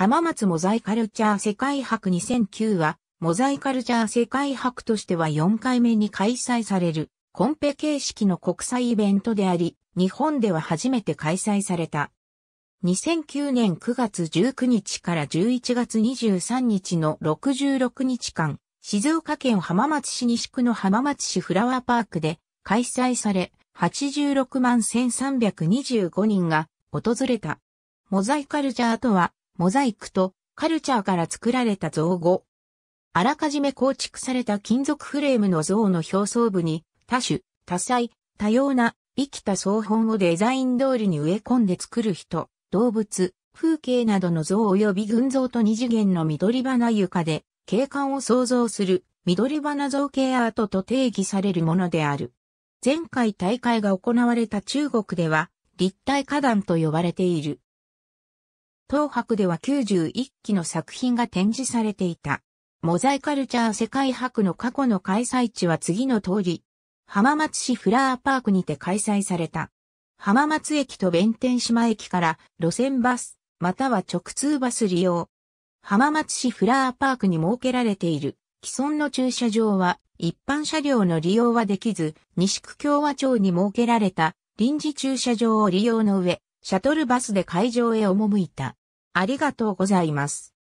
浜松モザイカルチャー世界博2009は、モザイカルチャー世界博としては4回目に開催される、コンペ形式の国際イベントであり、日本では初めて開催された。2009年9月19日から11月23日の66日間、静岡県浜松市西区の浜松市フラワーパークで開催され、86万1325人が訪れた。モザイカルチャーとは、モザイクとカルチャーから作られた造語。あらかじめ構築された金属フレームの像の表層部に多種、多彩、多様な生きた総本をデザイン通りに植え込んで作る人、動物、風景などの像及び群像と二次元の緑花床で景観を創造する緑花造形アートと定義されるものである。前回大会が行われた中国では立体花壇と呼ばれている。東博では91期の作品が展示されていた。モザイカルチャー世界博の過去の開催地は次の通り、浜松市フラーパークにて開催された。浜松駅と弁天島駅から路線バス、または直通バス利用。浜松市フラーパークに設けられている既存の駐車場は一般車両の利用はできず、西区共和町に設けられた臨時駐車場を利用の上、シャトルバスで会場へ赴いた。ありがとうございます。